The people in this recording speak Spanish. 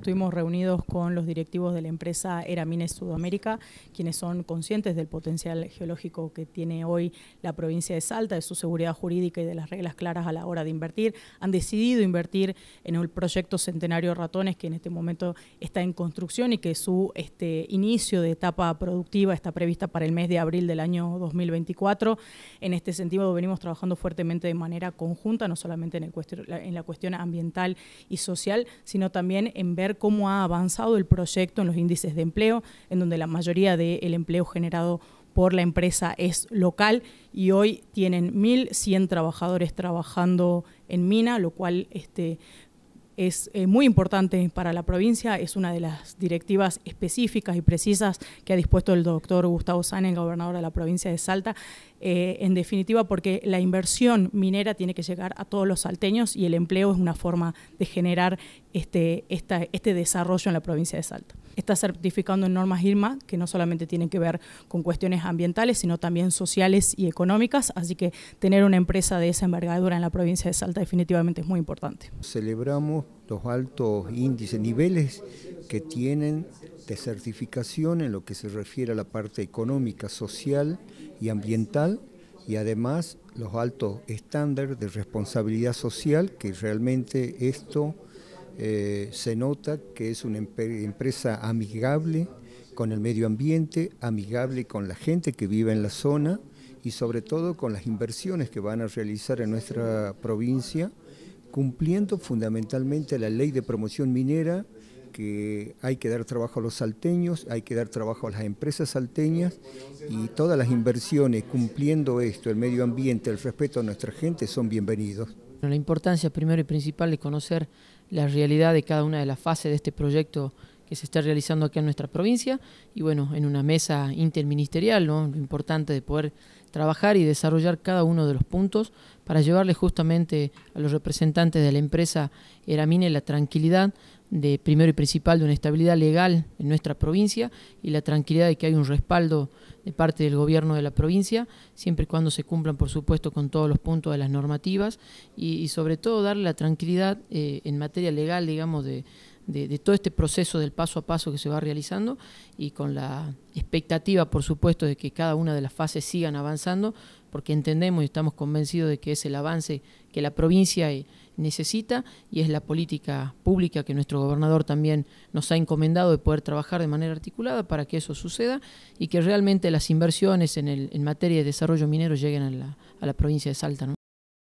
Estuvimos reunidos con los directivos de la empresa Eramines Sudamérica, quienes son conscientes del potencial geológico que tiene hoy la provincia de Salta, de su seguridad jurídica y de las reglas claras a la hora de invertir. Han decidido invertir en el proyecto Centenario Ratones, que en este momento está en construcción y que su este, inicio de etapa productiva está prevista para el mes de abril del año 2024. En este sentido, venimos trabajando fuertemente de manera conjunta, no solamente en, en la cuestión ambiental y social, sino también en ver cómo ha avanzado el proyecto en los índices de empleo, en donde la mayoría del empleo generado por la empresa es local y hoy tienen 1.100 trabajadores trabajando en mina, lo cual este, es eh, muy importante para la provincia, es una de las directivas específicas y precisas que ha dispuesto el doctor Gustavo Sáenz, gobernador de la provincia de Salta, eh, en definitiva porque la inversión minera tiene que llegar a todos los salteños y el empleo es una forma de generar este, este desarrollo en la provincia de Salta está certificando en normas IRMA que no solamente tienen que ver con cuestiones ambientales, sino también sociales y económicas, así que tener una empresa de esa envergadura en la provincia de Salta definitivamente es muy importante. Celebramos los altos índices, niveles que tienen de certificación en lo que se refiere a la parte económica, social y ambiental y además los altos estándares de responsabilidad social que realmente esto eh, se nota que es una empresa amigable con el medio ambiente, amigable con la gente que vive en la zona y sobre todo con las inversiones que van a realizar en nuestra provincia, cumpliendo fundamentalmente la ley de promoción minera, que hay que dar trabajo a los salteños, hay que dar trabajo a las empresas salteñas y todas las inversiones cumpliendo esto, el medio ambiente, el respeto a nuestra gente, son bienvenidos. La importancia primero y principal de conocer la realidad de cada una de las fases de este proyecto que se está realizando aquí en nuestra provincia y bueno, en una mesa interministerial, ¿no? lo importante de poder trabajar y desarrollar cada uno de los puntos para llevarle justamente a los representantes de la empresa Eramine la tranquilidad de primero y principal de una estabilidad legal en nuestra provincia y la tranquilidad de que hay un respaldo de parte del gobierno de la provincia, siempre y cuando se cumplan, por supuesto, con todos los puntos de las normativas y, sobre todo darle la tranquilidad eh, en materia legal, digamos, de, de, todo este proceso del paso a paso que se va realizando y con la expectativa, por supuesto, de que cada una de las fases sigan avanzando, porque entendemos y estamos convencidos de que es el avance que la provincia eh, necesita y es la política pública que nuestro gobernador también nos ha encomendado de poder trabajar de manera articulada para que eso suceda y que realmente las inversiones en, el, en materia de desarrollo minero lleguen a la, a la provincia de Salta.